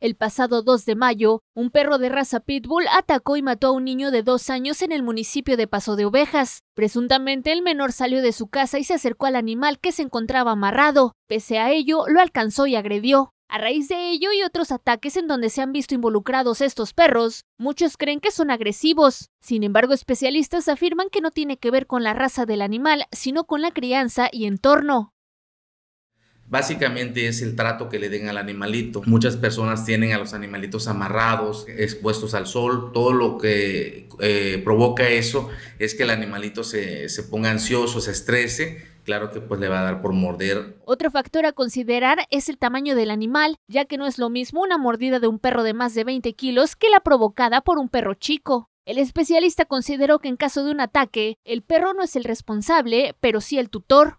El pasado 2 de mayo, un perro de raza pitbull atacó y mató a un niño de dos años en el municipio de Paso de Ovejas. Presuntamente el menor salió de su casa y se acercó al animal que se encontraba amarrado. Pese a ello, lo alcanzó y agredió. A raíz de ello y otros ataques en donde se han visto involucrados estos perros, muchos creen que son agresivos. Sin embargo, especialistas afirman que no tiene que ver con la raza del animal, sino con la crianza y entorno. Básicamente es el trato que le den al animalito. Muchas personas tienen a los animalitos amarrados, expuestos al sol. Todo lo que eh, provoca eso es que el animalito se, se ponga ansioso, se estrese claro que pues le va a dar por morder. Otro factor a considerar es el tamaño del animal, ya que no es lo mismo una mordida de un perro de más de 20 kilos que la provocada por un perro chico. El especialista consideró que en caso de un ataque, el perro no es el responsable, pero sí el tutor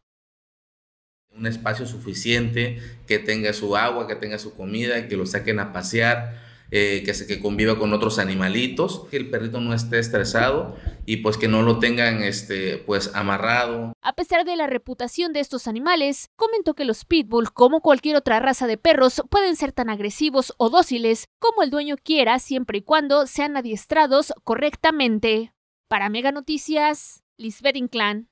un espacio suficiente, que tenga su agua, que tenga su comida, que lo saquen a pasear, eh, que, se, que conviva con otros animalitos, que el perrito no esté estresado y pues que no lo tengan este, pues amarrado. A pesar de la reputación de estos animales, comentó que los pitbull, como cualquier otra raza de perros, pueden ser tan agresivos o dóciles como el dueño quiera siempre y cuando sean adiestrados correctamente. Para Mega Noticias, Lisbeth Inclán.